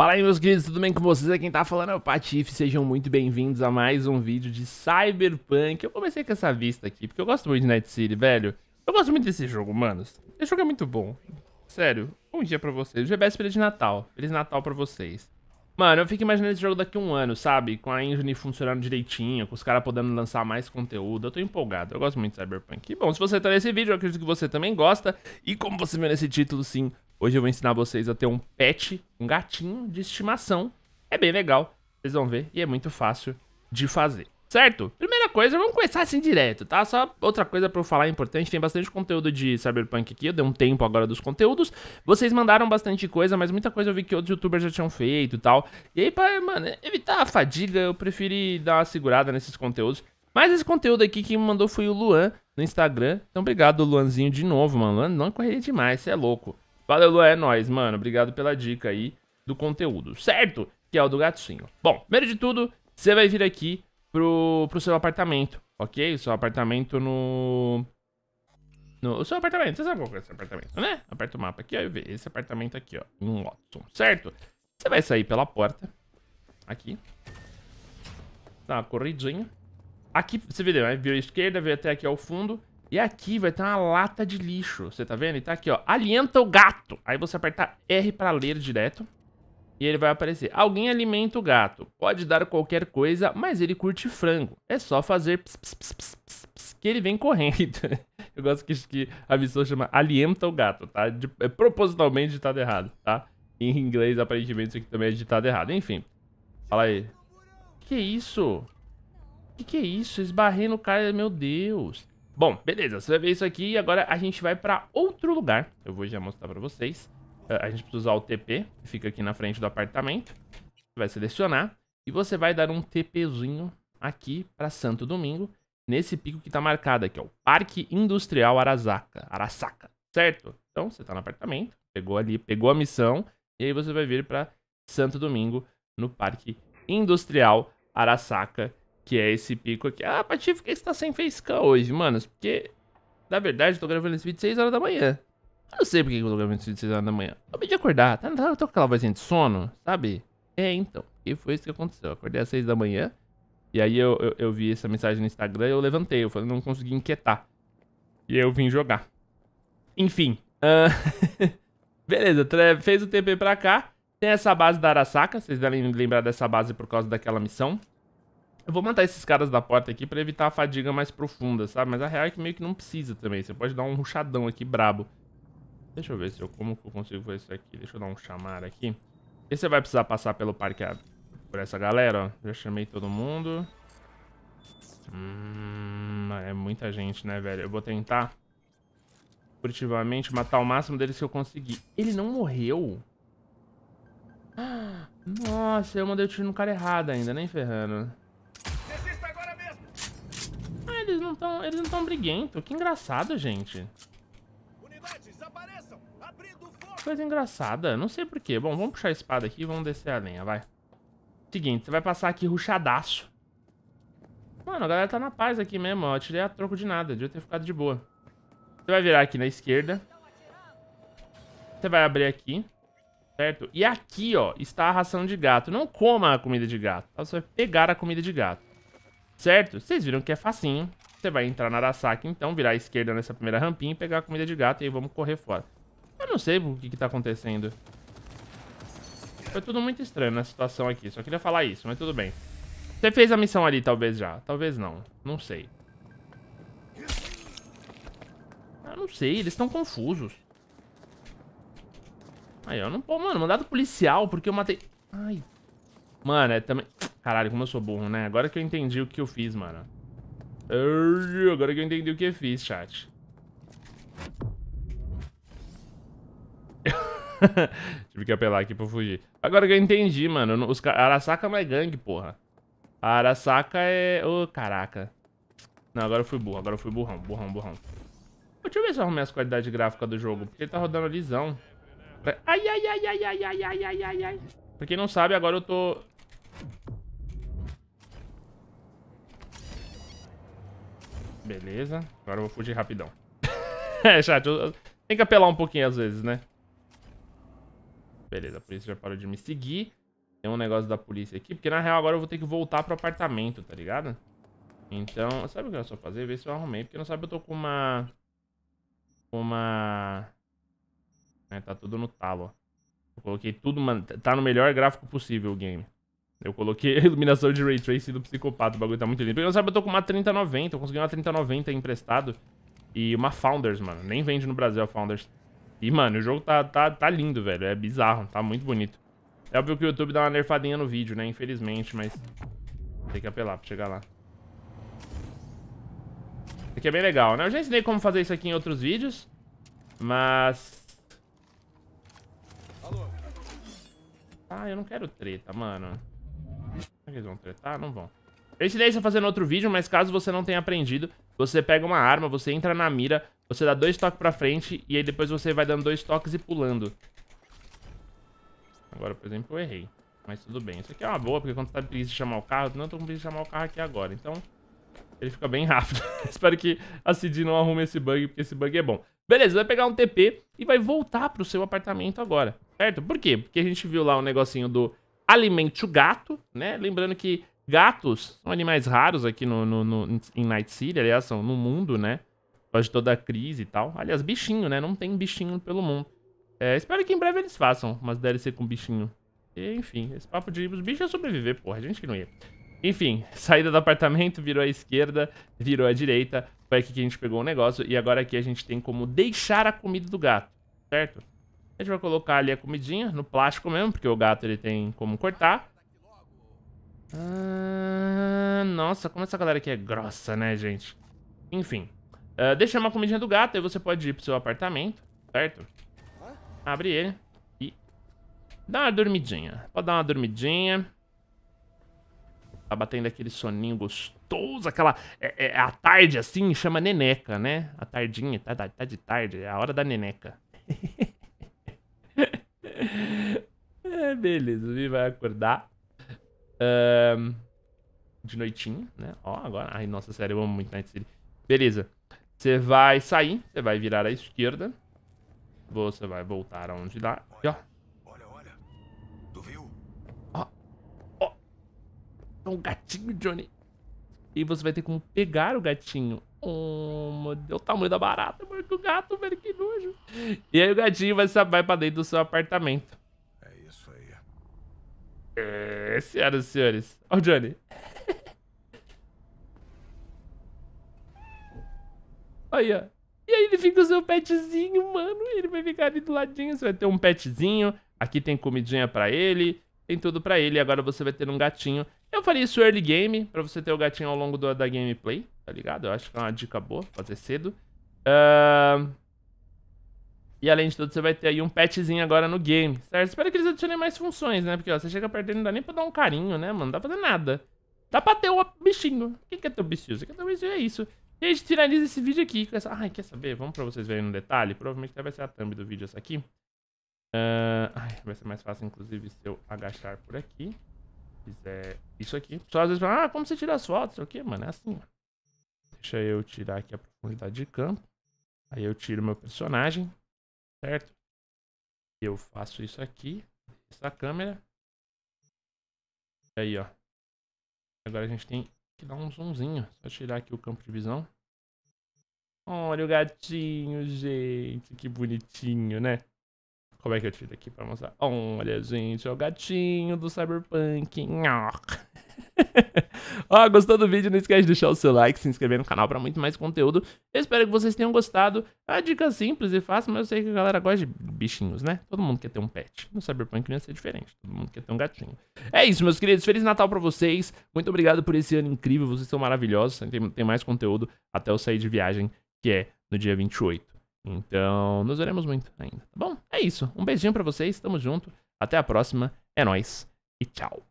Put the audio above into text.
Fala aí meus queridos, tudo bem com vocês? Quem tá falando é o Patife, sejam muito bem-vindos a mais um vídeo de Cyberpunk. Eu comecei com essa vista aqui, porque eu gosto muito de Night City, velho. Eu gosto muito desse jogo, manos. Esse jogo é muito bom. Sério, bom dia pra vocês. GBS é de Natal. Feliz Natal pra vocês. Mano, eu fico imaginando esse jogo daqui a um ano, sabe? Com a engine funcionando direitinho, com os caras podendo lançar mais conteúdo. Eu tô empolgado, eu gosto muito de Cyberpunk. E bom, se você tá nesse vídeo, eu acredito que você também gosta. E como você viu nesse título, sim, Hoje eu vou ensinar vocês a ter um pet, um gatinho de estimação. É bem legal, vocês vão ver, e é muito fácil de fazer. Certo? Primeira coisa, vamos começar assim direto, tá? Só outra coisa pra eu falar importante, tem bastante conteúdo de Cyberpunk aqui, eu dei um tempo agora dos conteúdos. Vocês mandaram bastante coisa, mas muita coisa eu vi que outros youtubers já tinham feito e tal. E aí, pra, mano, evitar a fadiga, eu preferi dar uma segurada nesses conteúdos. Mas esse conteúdo aqui que me mandou foi o Luan no Instagram. Então, obrigado, Luanzinho, de novo, mano. Luan, não correria demais, você é louco. Valeu, é nóis, mano. Obrigado pela dica aí do conteúdo, certo? Que é o do gatinho. Bom, primeiro de tudo, você vai vir aqui pro, pro seu apartamento, ok? O seu apartamento no... No, o seu apartamento, você sabe qual é o seu apartamento, né? Aperta o mapa aqui, ó, e vê esse apartamento aqui, ó, em um Watson, certo? Você vai sair pela porta, aqui, dá uma corridinha, aqui, você vê, né? Viu à esquerda, veio até aqui ao fundo, e aqui vai ter uma lata de lixo, você tá vendo? E tá aqui, ó, alienta o gato. Aí você apertar R pra ler direto. E ele vai aparecer. Alguém alimenta o gato. Pode dar qualquer coisa, mas ele curte frango. É só fazer ps, ps, ps, que ele vem correndo. Eu gosto que, que a missão chama alienta o gato, tá? De, é propositalmente ditado errado, tá? Em inglês, aparentemente, isso aqui também é ditado errado. Enfim. Fala aí. Que isso? Que que é isso? Esbarrei no cara, meu Deus. Bom, beleza, você vai ver isso aqui e agora a gente vai pra outro lugar. Eu vou já mostrar pra vocês. Eh, a gente precisa usar o TP, que fica aqui na frente do apartamento. Você vai selecionar e você vai dar um TPzinho aqui pra Santo Domingo, nesse pico que tá marcado aqui, ó. O Parque Industrial Arasaka. Arasaka, certo? Então, você tá no apartamento, pegou ali, pegou a missão, e aí você vai vir pra Santo Domingo, no Parque Industrial Arasaka que é esse pico aqui. Ah, Patife, por que você tá sem facecam hoje, manos? Porque, na verdade, eu tô gravando esse vídeo 6 horas da manhã. Eu não sei que eu tô gravando esse vídeo 6 horas da manhã. Eu acabei de acordar, tá? tá? Eu tô com aquela vozinha de sono, sabe? É, então. E foi isso que aconteceu. Eu acordei às 6 da manhã. E aí eu, eu, eu vi essa mensagem no Instagram e eu levantei. Eu falei, não consegui inquietar. E eu vim jogar. Enfim. Uh... Beleza, fez o TP pra cá. Tem essa base da Arasaka. Vocês devem lembrar dessa base por causa daquela missão. Eu vou matar esses caras da porta aqui pra evitar a fadiga mais profunda, sabe? Mas a real é que meio que não precisa também. Você pode dar um ruchadão aqui brabo. Deixa eu ver se eu, como que eu consigo fazer isso aqui. Deixa eu dar um chamar aqui. E você vai precisar passar pelo parque por essa galera, ó. Já chamei todo mundo. Hum, é muita gente, né, velho? Eu vou tentar furtivamente matar o máximo deles que eu conseguir. Ele não morreu? Nossa, eu mandei o tiro no cara errado ainda, nem ferrando. eles não estão briguento Que engraçado, gente. Coisa engraçada. Não sei porquê. Bom, vamos puxar a espada aqui e vamos descer a lenha, vai. Seguinte, você vai passar aqui ruxadaço. Mano, a galera tá na paz aqui mesmo, ó. Eu tirei a troco de nada. Devia ter ficado de boa. Você vai virar aqui na esquerda. Você vai abrir aqui. Certo? E aqui, ó, está a ração de gato. Não coma a comida de gato. Você vai pegar a comida de gato. Certo? Vocês viram que é facinho. Você vai entrar na Arasaki, então, virar à esquerda nessa primeira rampinha e pegar a comida de gato e aí vamos correr fora. Eu não sei o que que tá acontecendo. Foi tudo muito estranho na situação aqui, só queria falar isso, mas tudo bem. Você fez a missão ali, talvez já. Talvez não, não sei. Eu não sei, eles estão confusos. Aí, ó, não pô, mano, mandado policial, porque eu matei... Ai. Mano, é também... Caralho, como eu sou burro, né? Agora que eu entendi o que eu fiz, mano. Agora que eu entendi o que eu fiz, chat. Tive que apelar aqui pra fugir. Agora que eu entendi, mano. Os Arasaka não é gangue, porra. A Arasaka é... Ô, oh, caraca. Não, agora eu fui burro. Agora eu fui burrão, burrão, burrão. Deixa eu ver se eu arrumei as qualidades gráficas do jogo. Porque ele tá rodando lisão. Ai, ai, ai, ai, ai, ai, ai, ai, ai, ai. Pra quem não sabe, agora eu tô... Beleza. Agora eu vou fugir rapidão. é, chat, eu, tem que apelar um pouquinho às vezes, né? Beleza, a polícia já parou de me seguir. Tem um negócio da polícia aqui, porque na real agora eu vou ter que voltar pro apartamento, tá ligado? Então, sabe o que eu só fazer? Ver se eu arrumei, porque não sabe, eu tô com uma... Uma... É, tá tudo no talo, ó. Eu coloquei tudo, mano. Tá no melhor gráfico possível o game. Eu coloquei a iluminação de Ray Tracing do Psicopata, o bagulho tá muito lindo. Porque, sabe, eu tô com uma 3090, eu consegui uma 3090 emprestado. E uma Founders, mano. Nem vende no Brasil a Founders. E, mano, o jogo tá, tá, tá lindo, velho. É bizarro, tá muito bonito. É óbvio que o YouTube dá uma nerfadinha no vídeo, né? Infelizmente, mas... Tem que apelar pra chegar lá. Isso aqui é bem legal, né? Eu já ensinei como fazer isso aqui em outros vídeos. Mas... Ah, eu não quero treta, mano. Eles vão tretar? Não vão. Eu ensinei isso a tá fazer no outro vídeo, mas caso você não tenha aprendido, você pega uma arma, você entra na mira, você dá dois toques pra frente e aí depois você vai dando dois toques e pulando. Agora, por exemplo, eu errei. Mas tudo bem. Isso aqui é uma boa, porque quando você tá precisando chamar o carro, não tô com de chamar o carro aqui agora. Então, ele fica bem rápido. Espero que a Cid não arrume esse bug, porque esse bug é bom. Beleza, vai pegar um TP e vai voltar pro seu apartamento agora, certo? Por quê? Porque a gente viu lá o um negocinho do alimente o gato, né? Lembrando que gatos são animais raros aqui no, no, no, em Night City, aliás, são no mundo, né? Após de toda a crise e tal. Aliás, bichinho, né? Não tem bichinho pelo mundo. É, espero que em breve eles façam mas deve ser com bichinho. E, enfim, esse papo de os bichos ia é sobreviver, porra, a gente que não ia. Enfim, saída do apartamento, virou à esquerda, virou à direita. Foi aqui que a gente pegou o negócio e agora aqui a gente tem como deixar a comida do gato, certo? A gente vai colocar ali a comidinha, no plástico mesmo, porque o gato ele tem como cortar. Ah, nossa, como essa galera aqui é grossa, né, gente? Enfim. Uh, deixa uma comidinha do gato, aí você pode ir pro seu apartamento, certo? Abre ele e dá uma dormidinha. Pode dar uma dormidinha. Tá batendo aquele soninho gostoso, aquela... É, é, é a tarde, assim, chama neneca, né? A tardinha, tá, tá, tá de tarde, é a hora da neneca. Beleza, O vai acordar. Um, de noitinho, né? Ó, agora. Ai, nossa, sério, eu amo muito Night City. Beleza. Você vai sair, você vai virar à esquerda. Você vai voltar aonde dá. Olha, e, ó. Olha, olha. Tu viu? Ó. Ó. É um gatinho, Johnny. E você vai ter como pegar o gatinho. Oh, meu Deus, o tamanho da barata, mano. Que o gato, velho, que nojo. E aí o gatinho vai, vai pra dentro do seu apartamento. É, senhoras e senhores. Ó o Johnny. Aí, ó. E aí ele fica o seu petzinho, mano. Ele vai ficar ali do ladinho. Você vai ter um petzinho. Aqui tem comidinha pra ele. Tem tudo pra ele. Agora você vai ter um gatinho. Eu falei isso early game, pra você ter o gatinho ao longo do, da gameplay, tá ligado? Eu acho que é uma dica boa, fazer cedo. Ahn... Uh... E além de tudo, você vai ter aí um petzinho agora no game, certo? Espero que eles adicionem mais funções, né? Porque, ó, você chega perto dele, não dá nem pra dar um carinho, né, mano? Não dá pra fazer nada. Dá pra ter o bichinho. O que é teu bichinho? Você quer o bichinho? É isso. E a gente finaliza esse vídeo aqui com essa... Ai, quer saber? Vamos pra vocês verem no detalhe. Provavelmente até vai ser a thumb do vídeo essa aqui. Uh... Ai, vai ser mais fácil, inclusive, se eu agachar por aqui. Fizer isso aqui. Só às vezes fala, ah, como você tira as fotos? O quê, mano? É assim, ó. Deixa eu tirar aqui a profundidade de campo. Aí eu tiro meu personagem certo? Eu faço isso aqui, essa câmera. aí, ó. Agora a gente tem que dar um zoomzinho. Só tirar aqui o campo de visão. Olha o gatinho, gente. Que bonitinho, né? Como é que eu tiro aqui pra mostrar? Olha, gente, é o gatinho do Cyberpunk. Ó, oh, gostou do vídeo? Não esquece de deixar o seu like, se inscrever no canal para muito mais conteúdo. Eu espero que vocês tenham gostado. É uma dica simples e fácil, mas eu sei que a galera gosta de bichinhos, né? Todo mundo quer ter um pet. No Cyberpunk não ia ser diferente. Todo mundo quer ter um gatinho. É isso, meus queridos. Feliz Natal para vocês. Muito obrigado por esse ano incrível. Vocês são maravilhosos. Tem, tem mais conteúdo até eu sair de viagem, que é no dia 28. Então, nos veremos muito ainda, tá bom? É isso. Um beijinho para vocês, tamo junto. Até a próxima. É nós e tchau.